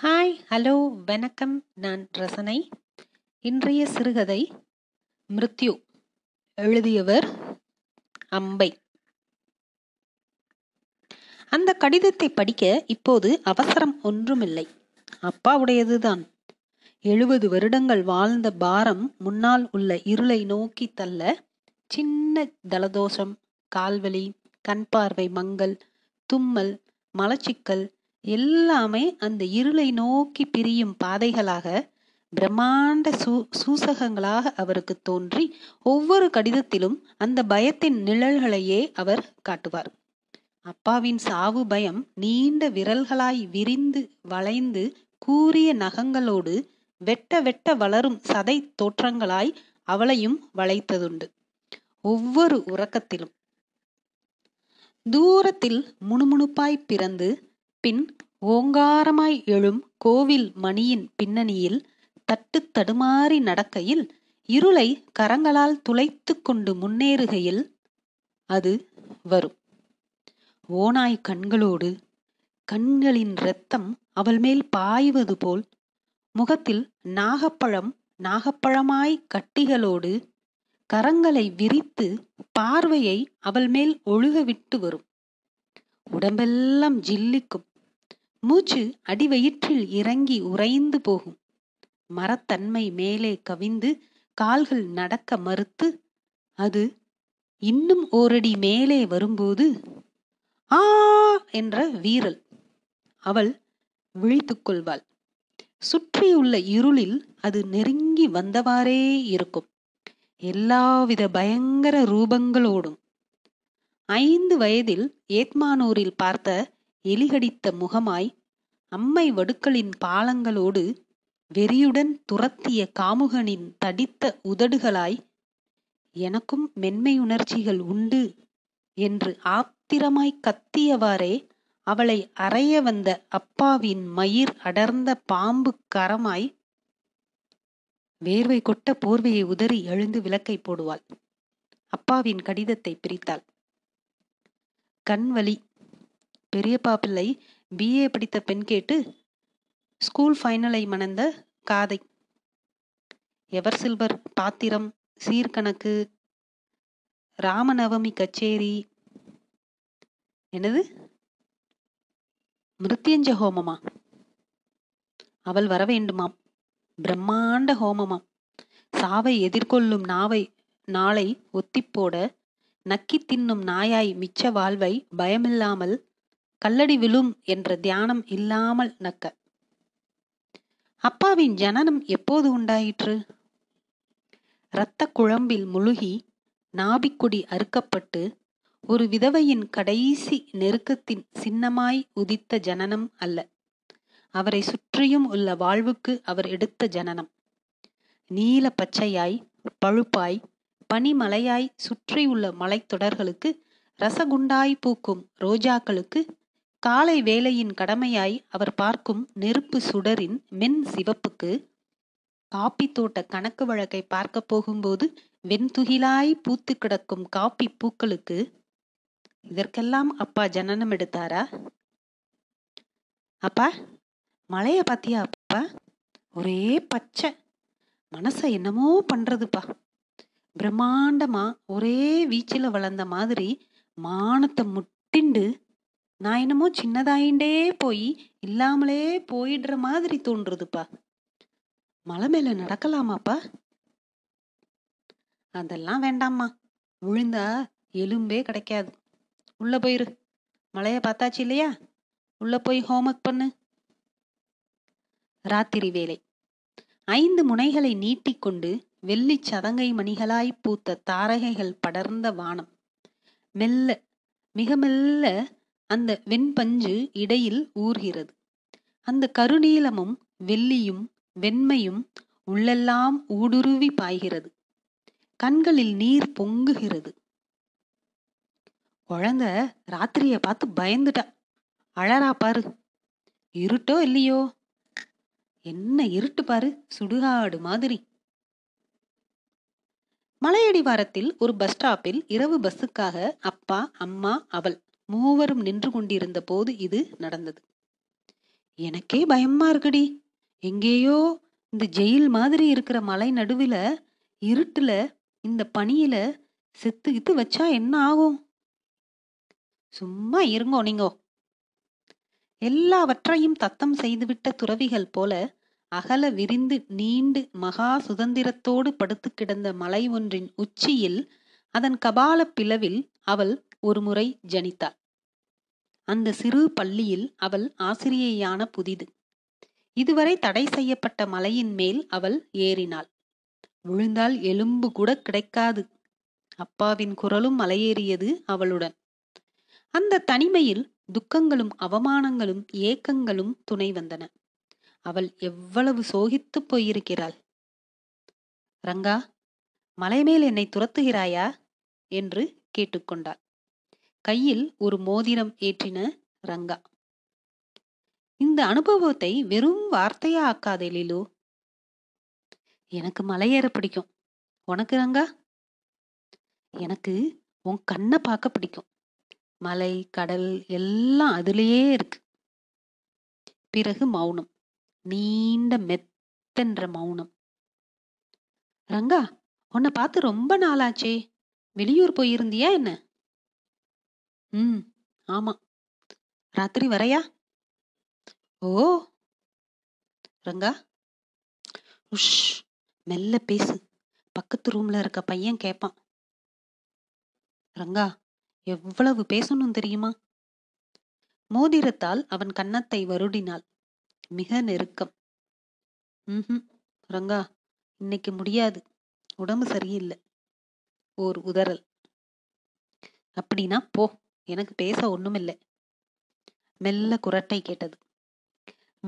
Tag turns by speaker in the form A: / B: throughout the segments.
A: hi hello வணக்கம் நான் ரசனை இன்றைய சிறுகதை மிருத்யு எழுதியவர் அம்பை அந்த கடிதத்தை படிக்க இப்போது அவசரம் ஒன்றுமில்லை அப்பாவுடையதுதான் எழுபது வருடங்கள் வாழ்ந்த பாரம் முன்னால் உள்ள இருளை நோக்கி தள்ள சின்ன தலதோஷம் கால்வலி கண் பார்வை மங்கள் தும்மல் மலச்சிக்கல் எல்லாமே அந்த இருளை நோக்கி பிரியும் பாதைகளாக பிரம்மாண்ட சூ சூசகங்களாக அவருக்கு தோன்றி ஒவ்வொரு கடிதத்திலும் அந்த பயத்தின் நிழல்களையே அவர் காட்டுவார் அப்பாவின் சாவு பயம் நீண்ட விரல்களாய் விரிந்து வளைந்து கூறிய நகங்களோடு வெட்ட வெட்ட வளரும் சதை தோற்றங்களாய் அவளையும் வளைத்ததுண்டு ஒவ்வொரு உறக்கத்திலும் தூரத்தில் முணுமுணுப்பாய் பிறந்து பின் ஓங்காரமாய் எழும் கோவில் மணியின் பின்னணியில் தட்டு தடுமாறி நடக்கையில் இருளை கரங்களால் துளைத்து கொண்டு முன்னேறுகையில் அது வரும் ஓனாய் கண்களோடு கண்களின் இரத்தம் அவள் மேல் பாய்வது போல் முகத்தில் நாகப்பழம் நாகப்பழமாய் கட்டிகளோடு கரங்களை விரித்து பார்வையை அவள் மேல் ஒழுக விட்டு வரும் உடம்பெல்லாம் ஜில்லிக்கும் மூச்சு அடிவயிற்றில் இறங்கி உறைந்து போகும் மரத்தன்மை மேலே கவிந்து கால்கள் நடக்க மறுத்து அது இன்னும் ஓரடி மேலே வரும்போது ஆ என்ற வீரல் அவள் விழித்துக் கொள்வாள் சுற்றியுள்ள இருளில் அது நெருங்கி வந்தவாறே இருக்கும் எல்லாவித பயங்கர ரூபங்களோடும் ஐந்து வயதில் ஏத்மானூரில் பார்த்த எலிகடித்த முகமாய் அம்மை வடுக்களின் பாலங்களோடு வெறியுடன் துரத்திய காமுகனின் தடித்த உதடுகளாய் எனக்கும் மென்மையுணர்ச்சிகள் உண்டு என்று ஆத்திரமாய் கத்தியவாறே அவளை அறைய வந்த அப்பாவின் மயிர் அடர்ந்த பாம்பு கரமாய் வேர்வை கொட்ட போர்வையை உதறி எழுந்து விளக்கை போடுவாள் அப்பாவின் கடிதத்தை பிரித்தாள் கண்வலி பெரியப்பா பிள்ளை பிஏ படித்த பெண் கேட்டு ஸ்கூல் ஃபைனலை மணந்த காதை எவர் சில்வர் பாத்திரம் சீர்கணக்கு ராமநவமி கச்சேரி என்னது மிருத்யஞ்ச ஹோமமா அவள் வர வேண்டுமாம் பிரம்மாண்ட ஹோமமாம் சாவை எதிர்கொள்ளும் நாவை நாளை ஒத்திப்போட நக்கி தின்னும் நாயாய் மிச்ச வாழ்வை பயமில்லாமல் கல்லடி விழும் என்ற தியானம் இல்லாமல் நக்க அப்பாவின் ஜனனம் எப்போது உண்டாயிற்று இரத்த குழம்பில் முழுகி நாபிக்குடி அறுக்கப்பட்டு ஒரு விதவையின் கடைசி நெருக்கத்தின் சின்னமாய் உதித்த ஜனனம் அல்ல அவரை சுற்றியும் உள்ள வாழ்வுக்கு அவர் எடுத்த ஜனனம் நீல பச்சையாய் பழுப்பாய் பனிமலையாய் சுற்றியுள்ள மலைத்தொடர்களுக்கு ரசகுண்டாய் பூக்கும் ரோஜாக்களுக்கு காலை வேளையின் கடமையாய் அவர் பார்க்கும் நெருப்பு சுடரின் மென் சிவப்புக்கு காப்பி தோட்ட கணக்கு வழக்கை பார்க்க போகும்போது வெண்துகிலாய் பூத்து கிடக்கும் காப்பி பூக்களுக்கு இதற்கெல்லாம் அப்பா ஜனனம் எடுத்தாரா அப்பா மழைய பாத்தியா அப்பா ஒரே பச்சை மனச என்னமோ பண்றதுப்பா பிரம்மாண்டமா ஒரே வீச்சில வளர்ந்த மாதிரி மானத்தை முட்டிண்டு நான் என்னமோ சின்னதாயிண்டே போய் இல்லாமலே போயிடுற மாதிரி தோன்றுதுப்பா மலை மேல நடக்கலாமாப்பா அதெல்லாம் வேண்டாம்மா விழுந்தா எலும்பே கிடைக்காது உள்ள போயிரு மலைய பார்த்தாச்சு இல்லையா உள்ள போய் ஹோம்ஒர்க் பண்ணு ராத்திரி வேலை ஐந்து முனைகளை நீட்டிக்கொண்டு வெள்ளி சதங்கை மணிகளாய் பூத்த தாரகைகள் படர்ந்த வானம் மெல்ல மிக மெல்ல அந்த வெண்பஞ்சு இடையில் ஊர்கிறது அந்த கருநீலமும் வெள்ளியும் வெண்மையும் உள்ளெல்லாம் ஊடுருவி பாய்கிறது கண்களில் நீர் பொங்குகிறது குழந்த ராத்திரிய பார்த்து பயந்துட்டா அழறா பாரு இருட்டோ இல்லையோ என்ன இருட்டு பாரு சுடுகாடு மாதிரி மலையடிவாரத்தில் ஒரு பஸ் ஸ்டாப்பில் இரவு பஸ்ஸுக்காக அப்பா அம்மா அவள் மூவரும் நின்று கொண்டிருந்த போது இது நடந்தது எனக்கே பயமா இருக்குடி எங்கேயோ இந்த ஜெயில் மாதிரி இருக்கிற மலை நடுவில் இருட்டில் இந்த பணியில் செத்துக்கிட்டு வச்சா என்ன ஆகும் சும்மா இருங்கோ நீங்கோ எல்லாவற்றையும் தத்தம் செய்துவிட்ட துறவிகள் போல அகல விரிந்து நீண்டு மகா சுதந்திரத்தோடு படுத்து கிடந்த மலை ஒன்றின் உச்சியில் அதன் கபால பிளவில் அவள் ஒருமுறை ஜனித்தாள் அந்த சிறு பள்ளியில் அவள் ஆசிரியையான புதிது இதுவரை தடை செய்யப்பட்ட மலையின் மேல் அவள் ஏறினாள் விழுந்தால் எலும்பு கூட கிடைக்காது அப்பாவின் குரலும் மலையேறியது அவளுடன் அந்த தனிமையில் துக்கங்களும் அவமானங்களும் ஏக்கங்களும் துணை வந்தன அவள் எவ்வளவு சோகித்து போயிருக்கிறாள் ரங்கா மலைமேல் என்னை துரத்துகிறாயா என்று கேட்டுக்கொண்டாள் கையில் ஒரு மோதிரம் ஏற்றின ரங்கா இந்த அனுபவத்தை வெறும் வார்த்தையா ஆக்காதே லீலு எனக்கு மலையேற பிடிக்கும் உனக்கு ரங்கா எனக்கு உன் கண்ணை பார்க்க பிடிக்கும் மலை கடல் எல்லாம் அதுலேயே இருக்கு பிறகு மௌனம் நீண்ட மெத்தன்ற மௌனம் ரங்கா உன்னை பார்த்து ரொம்ப நாளாச்சே வெளியூர் போயிருந்தியா என்ன ம் ஆமா ராத்திரி வரையா ஓ ரங்கா உஷ் மெல்ல பேசு பக்கத்து ரூம்ல இருக்க பையன் கேட்பான் ரங்கா எவ்வளவு பேசணும் தெரியுமா மோதிரத்தால் அவன் கன்னத்தை வருடினாள் மிக நெருக்கம் ம் ரங்கா இன்னைக்கு முடியாது உடம்பு சரியில்லை ஓர் உதறல் அப்படின்னா போ எனக்கு பேச ஒண்ணுமில்லை மெல்ல குரட்டை கேட்டது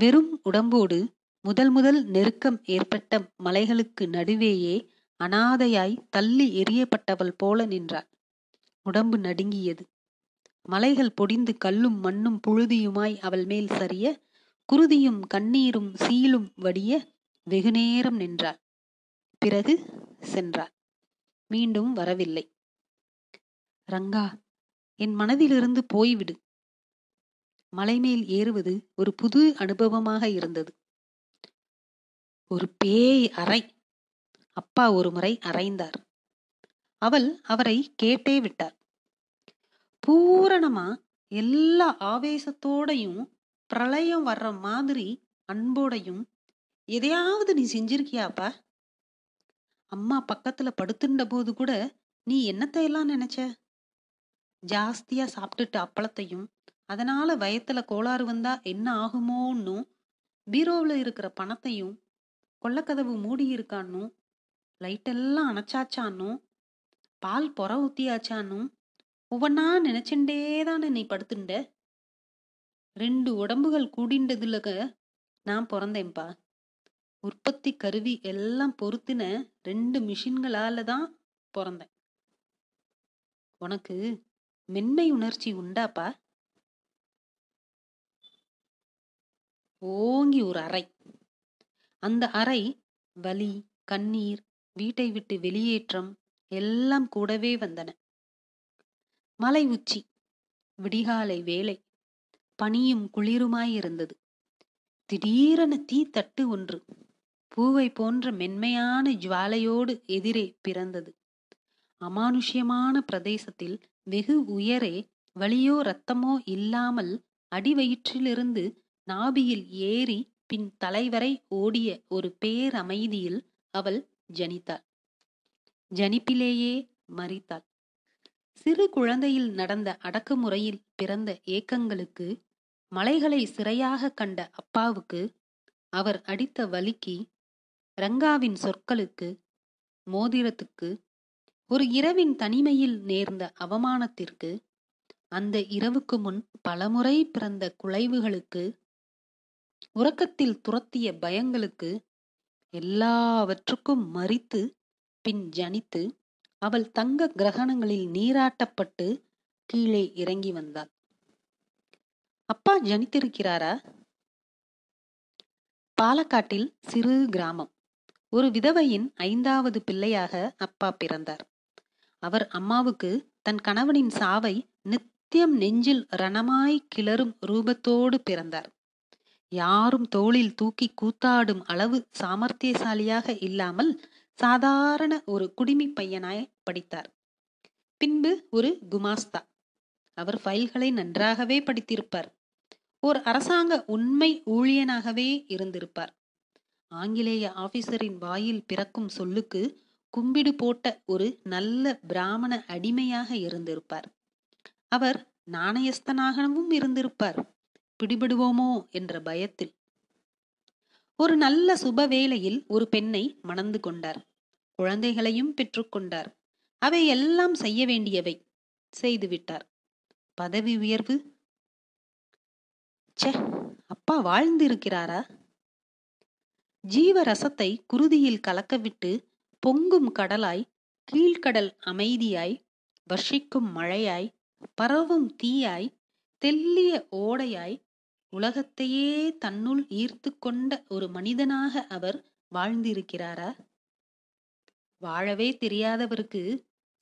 A: வெறும் உடம்போடு முதல் முதல் நெருக்கம் ஏற்பட்ட மலைகளுக்கு நடுவேயே அனாதையாய் தள்ளி எரியப்பட்டவள் போல நின்றாள் உடம்பு நடுங்கியது மலைகள் பொடிந்து கல்லும் மண்ணும் புழுதியுமாய் அவள் மேல் சரிய குருதியும் கண்ணீரும் சீலும் வடிய வெகுநேரம் நின்றாள் பிறகு சென்றாள் மீண்டும் வரவில்லை ரங்கா என் மனதிலிருந்து போய்விடு மலைமேல் ஏறுவது ஒரு புது அனுபவமாக இருந்தது ஒரு பேய் அறை அப்பா ஒரு முறை அறைந்தார் அவள் அவரை கேட்டே விட்டார் பூரணமா எல்லா ஆவேசத்தோடையும் பிரளயம் வர்ற மாதிரி அன்போடையும் எதையாவது நீ செஞ்சிருக்கியாப்பா அம்மா பக்கத்துல படுத்துண்ட போது கூட நீ என்னத்தையெல்லாம் நினைச்ச ஜாஸ்தியாக சாப்பிட்டுட்டு அப்பளத்தையும் அதனால் வயத்தில் கோளாறு வந்தால் என்ன ஆகுமோன்னும் பீரோவில் இருக்கிற பணத்தையும் கொள்ளக்கதவு மூடி இருக்கான்னும் லைட்டெல்லாம் அணைச்சாச்சான்னும் பால் பொற ஊத்தியாச்சானும் ஒவ்வொன்னா நினைச்சுண்டே தானே நீ படுத்துண்ட ரெண்டு உடம்புகள் கூடின்றதுல நான் பிறந்தேன்ப்பா உற்பத்தி கருவி எல்லாம் பொருத்தின ரெண்டு மிஷின்களால தான் பிறந்தேன் உனக்கு மென்மை உணர்ச்சி உண்டாப்பா ஓங்கி ஒரு அறை அந்த அறை வலி கண்ணீர் வீட்டை விட்டு வெளியேற்றம் எல்லாம் கூடவே வந்தன மலை உச்சி விடிகாலை வேலை பனியும் குளிருமாயிருந்தது திடீரென தீ தட்டு ஒன்று பூவை போன்ற மென்மையான ஜுவாலையோடு எதிரே பிறந்தது அமானுஷ்யமான பிரதேசத்தில் வெகு உயரே வலியோ ரத்தமோ இல்லாமல் அடிவயிற்றிலிருந்து நாபியில் ஏறி பின் தலைவரை ஓடிய ஒரு பேரமைதியில் அவள் ஜனித்தாள் ஜனிப்பிலேயே மறித்தாள் சிறு குழந்தையில் நடந்த அடக்குமுறையில் பிறந்த ஏக்கங்களுக்கு மலைகளை சிறையாக கண்ட அப்பாவுக்கு அவர் அடித்த வலிக்கு ரங்காவின் சொற்களுக்கு மோதிரத்துக்கு ஒரு இரவின் தனிமையில் நேர்ந்த அவமானத்திற்கு அந்த இரவுக்கு முன் பலமுறை பிறந்த குலைவுகளுக்கு உறக்கத்தில் துரத்திய பயங்களுக்கு எல்லாவற்றுக்கும் மறித்து பின் ஜனித்து அவள் தங்க கிரகணங்களில் நீராட்டப்பட்டு கீழே இறங்கி வந்தாள் அப்பா ஜனித்திருக்கிறாரா பாலக்காட்டில் சிறு கிராமம் ஒரு விதவையின் ஐந்தாவது பிள்ளையாக அப்பா பிறந்தார் அவர் அம்மாவுக்கு தன் கணவனின் சாவை நித்தியம் நெஞ்சில் ரணமாய் கிளறும் ரூபத்தோடு பிறந்தார் யாரும் தோளில் தூக்கி கூத்தாடும் அளவு சாமர்த்தியசாலியாக இல்லாமல் சாதாரண ஒரு குடிமி பையனாய் படித்தார் பின்பு ஒரு குமாஸ்தா அவர் ஃபைல்களை நன்றாகவே படித்திருப்பார் ஓர் அரசாங்க உண்மை ஊழியனாகவே இருந்திருப்பார் ஆங்கிலேய ஆபீசரின் வாயில் பிறக்கும் சொல்லுக்கு கும்பிடு போட்ட ஒரு நல்ல பிராமண அடிமையாக இருந்திருப்பார் அவர் நாணயஸ்தனாகவும் இருந்திருப்பார் பிடிபடுவோமோ என்ற பயத்தில் ஒரு நல்ல சுப வேளையில் ஒரு பெண்ணை மணந்து கொண்டார் குழந்தைகளையும் பெற்றுக்கொண்டார் அவை எல்லாம் செய்ய வேண்டியவை செய்துவிட்டார் பதவி உயர்வு ச்சே அப்பா வாழ்ந்திருக்கிறாரா ஜீவரசத்தை குருதியில் கலக்கவிட்டு பொங்கும் கடலாய் கீழ்கடல் அமைதியாய் வர்ஷிக்கும் மழையாய் பரவும் தீயாய் தெல்லிய ஓடையாய் உலகத்தையே தன்னுள் ஈர்த்து கொண்ட ஒரு மனிதனாக அவர் வாழ்ந்திருக்கிறாரா வாழவே தெரியாதவருக்கு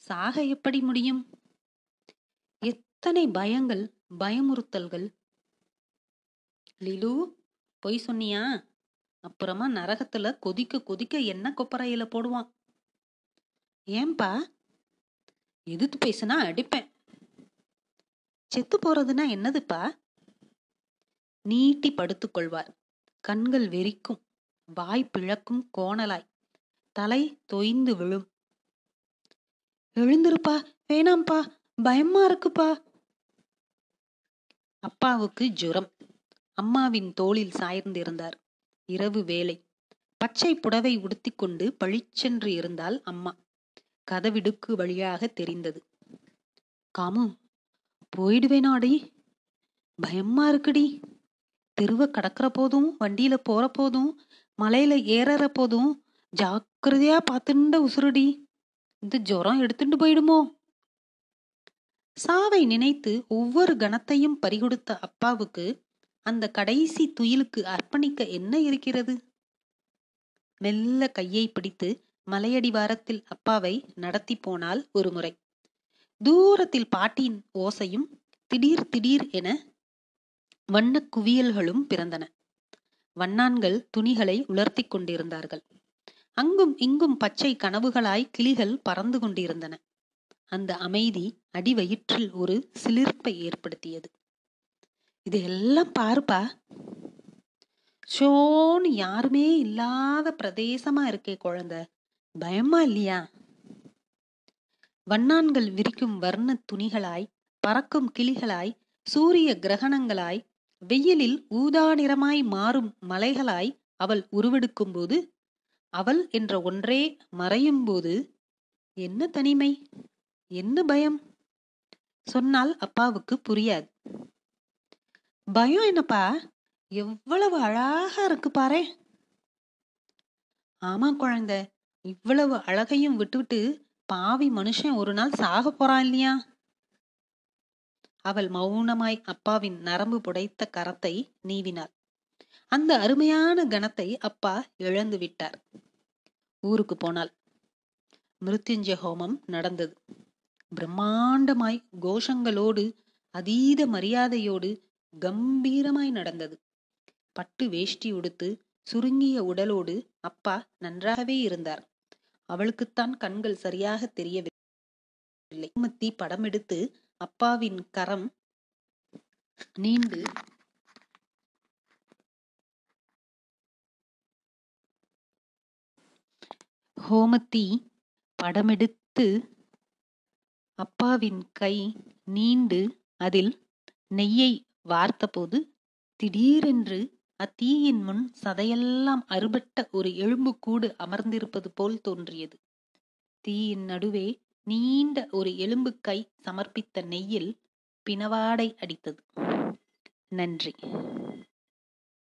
A: சாக எப்படி முடியும் எத்தனை பயங்கள் பயமுறுத்தல்கள் லிலு பொய் சொன்னியா அப்புறமா நரகத்துல கொதிக்க கொதிக்க என்ன கொப்பரையில போடுவான் ஏன்பா எதிர்த்து பேசுனா அடிப்பேன் செத்து போறதுன்னா என்னதுப்பா நீட்டி படுத்துக்கொள்வார் கண்கள் வெறிக்கும் வாய் பிழக்கும் கோணலாய் தலை தொய்ந்து விழும் எழுந்திருப்பா வேணாம்ப்பா பயமா இருக்குப்பா அப்பாவுக்கு ஜுரம் அம்மாவின் தோளில் சாய்ந்திருந்தார் இரவு வேலை பச்சை புடவை உடுத்திக்கொண்டு பழிச்சென்று இருந்தால் அம்மா கதவிடுக்கு வழியாக தெரிந்தது காமு போயிடுவேனாடி பயமா இருக்குடி தெருவ கடக்கிற போதும் வண்டியில போற போதும் மலையில ஏறற போதும் ஜாக்கிரதையா பார்த்துண்ட உசுருடி இந்த ஜுரம் எடுத்துட்டு போயிடுமோ சாவை நினைத்து ஒவ்வொரு கணத்தையும் பறிகொடுத்த அப்பாவுக்கு அந்த கடைசி துயிலுக்கு அர்ப்பணிக்க என்ன இருக்கிறது மெல்ல கையை பிடித்து மலையடிவாரத்தில் அப்பாவை நடத்தி போனால் ஒரு முறை தூரத்தில் பாட்டியின் ஓசையும் திடீர் திடீர் என வண்ண குவியல்களும் பிறந்தன வண்ணான்கள் துணிகளை உலர்த்தி கொண்டிருந்தார்கள் அங்கும் இங்கும் பச்சை கனவுகளாய் கிளிகள் பறந்து கொண்டிருந்தன அந்த அமைதி அடிவயிற்றில் ஒரு சிலிர்ப்பை ஏற்படுத்தியது எல்லாம் பாருப்பா சோன்னு யாருமே இல்லாத பிரதேசமா இருக்கே குழந்தை பயமா இல்லையா வண்ணான்கள் விரிக்கும் வர்ண துணிகளாய் பறக்கும் கிளிகளாய் சூரிய கிரகணங்களாய் வெயிலில் ஊதா நிறமாய் மாறும் மலைகளாய் அவள் உருவெடுக்கும் போது அவள் என்ற ஒன்றே மறையும் போது என்ன தனிமை என்ன பயம் சொன்னால் அப்பாவுக்கு புரியாது பயம் என்னப்பா எவ்வளவு அழகா இருக்கு பாரு ஆமா குழந்தை இவ்வளவு அழகையும் விட்டுவிட்டு பாவி மனுஷன் ஒரு நாள் சாக போறான் இல்லையா அவள் மௌனமாய் அப்பாவின் நரம்பு புடைத்த கரத்தை நீவினாள் அந்த அருமையான கணத்தை அப்பா இழந்து விட்டார் ஊருக்கு போனாள் மிருத்யுஞ்ச ஹோமம் நடந்தது பிரம்மாண்டமாய் கோஷங்களோடு அதீத மரியாதையோடு கம்பீரமாய் நடந்தது பட்டு வேஷ்டி உடுத்து சுருங்கிய உடலோடு அப்பா நன்றாகவே இருந்தார் அவளுக்குத்தான் கண்கள் சரியாக தெரியவில்லை மத்தி படம் எடுத்து அப்பாவின் கரம் நீண்டு ஹோமத்தி படமெடுத்து அப்பாவின் கை நீண்டு அதில் நெய்யை வார்த்தபோது திடீரென்று அத்தீயின் முன் சதையெல்லாம் அறுபட்ட ஒரு எலும்புக்கூடு அமர்ந்திருப்பது போல் தோன்றியது தீயின் நடுவே நீண்ட ஒரு எலும்பு கை சமர்ப்பித்த நெய்யில் பிணவாடை அடித்தது நன்றி